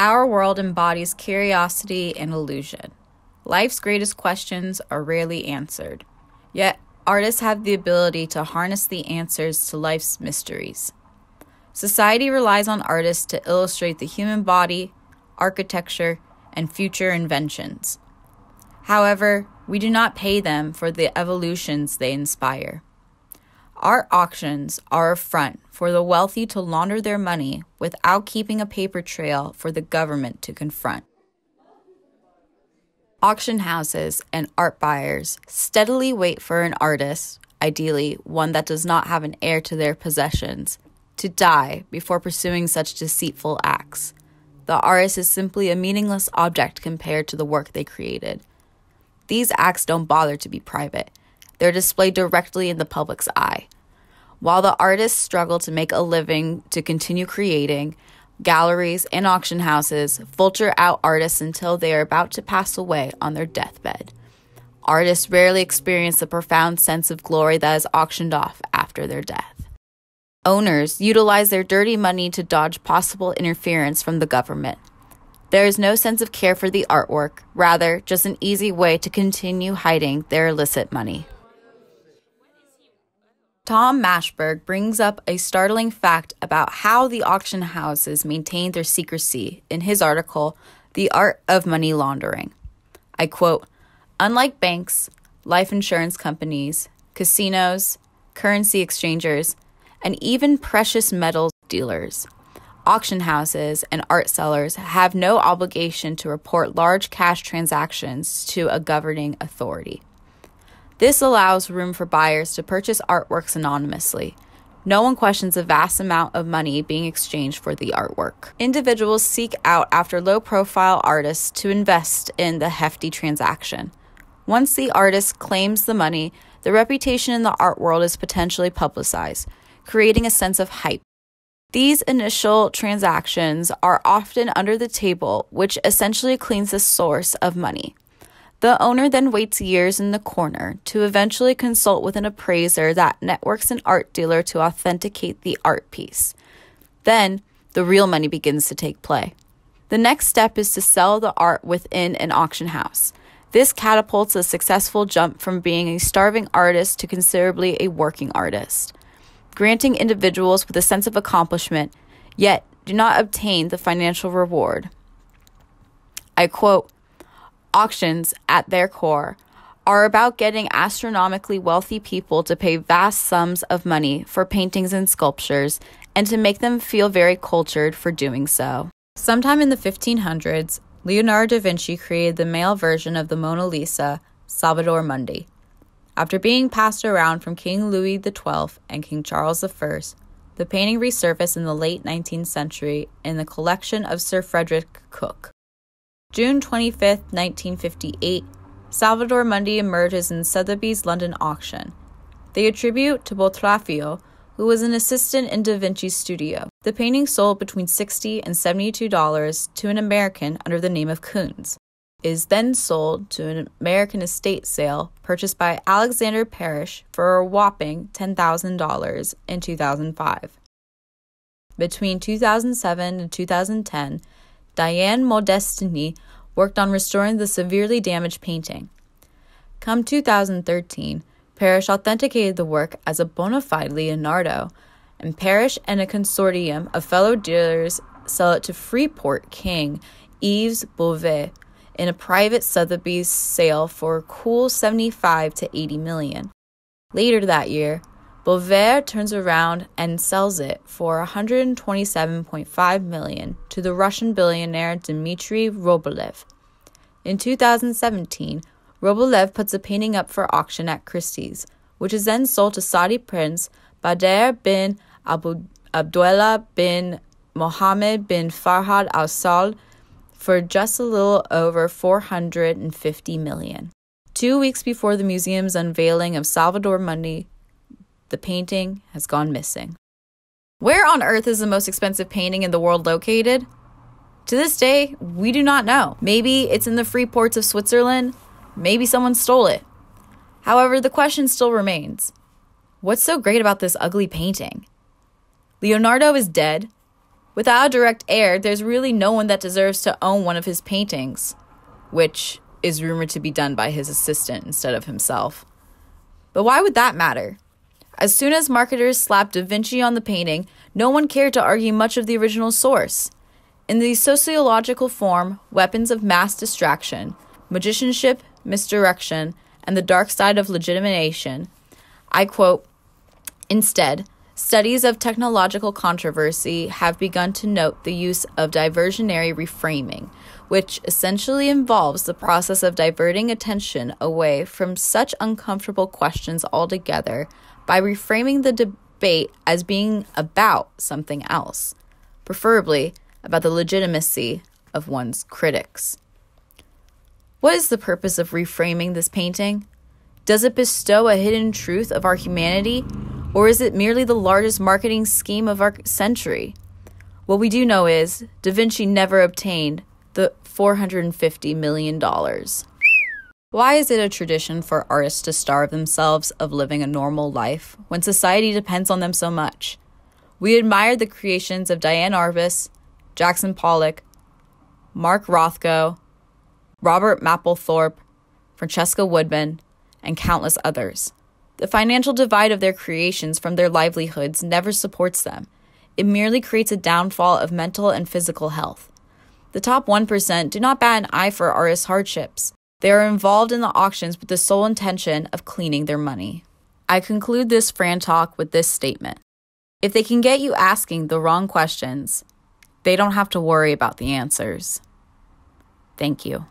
Our world embodies curiosity and illusion. Life's greatest questions are rarely answered. Yet, artists have the ability to harness the answers to life's mysteries. Society relies on artists to illustrate the human body, architecture, and future inventions. However, we do not pay them for the evolutions they inspire. Our auctions are a front for the wealthy to launder their money without keeping a paper trail for the government to confront. Auction houses and art buyers steadily wait for an artist, ideally one that does not have an heir to their possessions, to die before pursuing such deceitful acts. The artist is simply a meaningless object compared to the work they created. These acts don't bother to be private. They're displayed directly in the public's eye. While the artists struggle to make a living to continue creating, galleries and auction houses vulture out artists until they are about to pass away on their deathbed. Artists rarely experience the profound sense of glory that is auctioned off after their death. Owners utilize their dirty money to dodge possible interference from the government. There is no sense of care for the artwork, rather, just an easy way to continue hiding their illicit money. Tom Mashberg brings up a startling fact about how the auction houses maintain their secrecy in his article, The Art of Money Laundering. I quote Unlike banks, life insurance companies, casinos, currency exchangers, and even precious metals dealers, auction houses and art sellers have no obligation to report large cash transactions to a governing authority. This allows room for buyers to purchase artworks anonymously. No one questions the vast amount of money being exchanged for the artwork. Individuals seek out after low profile artists to invest in the hefty transaction. Once the artist claims the money, the reputation in the art world is potentially publicized, creating a sense of hype. These initial transactions are often under the table, which essentially cleans the source of money. The owner then waits years in the corner to eventually consult with an appraiser that networks an art dealer to authenticate the art piece. Then the real money begins to take play. The next step is to sell the art within an auction house. This catapults a successful jump from being a starving artist to considerably a working artist, granting individuals with a sense of accomplishment, yet do not obtain the financial reward. I quote, auctions, at their core, are about getting astronomically wealthy people to pay vast sums of money for paintings and sculptures and to make them feel very cultured for doing so. Sometime in the 1500s, Leonardo da Vinci created the male version of the Mona Lisa, Salvador Mundi. After being passed around from King Louis XII and King Charles I, the painting resurfaced in the late 19th century in the collection of Sir Frederick Cook. June 25, 1958, Salvador Mundi emerges in Sotheby's London auction. They attribute to Boltraffio, who was an assistant in Da Vinci's studio. The painting sold between $60 and $72 to an American under the name of Coons. It is then sold to an American estate sale purchased by Alexander Parrish for a whopping $10,000 in 2005. Between 2007 and 2010, Diane Modestini worked on restoring the severely damaged painting. Come 2013, Parrish authenticated the work as a bona fide Leonardo, and Parrish and a consortium of fellow dealers sell it to Freeport King Yves Beauvais in a private Sotheby's sale for a cool 75 to 80 million. Later that year, Bovair turns around and sells it for 127.5 million to the Russian billionaire Dmitry Robolev. In 2017, Robolev puts the painting up for auction at Christie's, which is then sold to Saudi Prince Badr bin Abu Abdullah bin Mohammed bin Farhad Al Saud for just a little over 450 million. Two weeks before the museum's unveiling of Salvador Mundi, the painting has gone missing. Where on earth is the most expensive painting in the world located? To this day, we do not know. Maybe it's in the free ports of Switzerland. Maybe someone stole it. However, the question still remains what's so great about this ugly painting? Leonardo is dead. Without a direct heir, there's really no one that deserves to own one of his paintings, which is rumored to be done by his assistant instead of himself. But why would that matter? As soon as marketers slapped Da Vinci on the painting, no one cared to argue much of the original source. In the sociological form, weapons of mass distraction, magicianship, misdirection, and the dark side of legitimation, I quote, instead, studies of technological controversy have begun to note the use of diversionary reframing, which essentially involves the process of diverting attention away from such uncomfortable questions altogether by reframing the debate as being about something else, preferably about the legitimacy of one's critics. What is the purpose of reframing this painting? Does it bestow a hidden truth of our humanity, or is it merely the largest marketing scheme of our century? What we do know is Da Vinci never obtained the $450 million. Why is it a tradition for artists to starve themselves of living a normal life when society depends on them so much? We admire the creations of Diane Arbus, Jackson Pollock, Mark Rothko, Robert Mapplethorpe, Francesca Woodman, and countless others. The financial divide of their creations from their livelihoods never supports them. It merely creates a downfall of mental and physical health. The top 1% do not bat an eye for artists' hardships. They are involved in the auctions with the sole intention of cleaning their money. I conclude this Fran talk with this statement If they can get you asking the wrong questions, they don't have to worry about the answers. Thank you.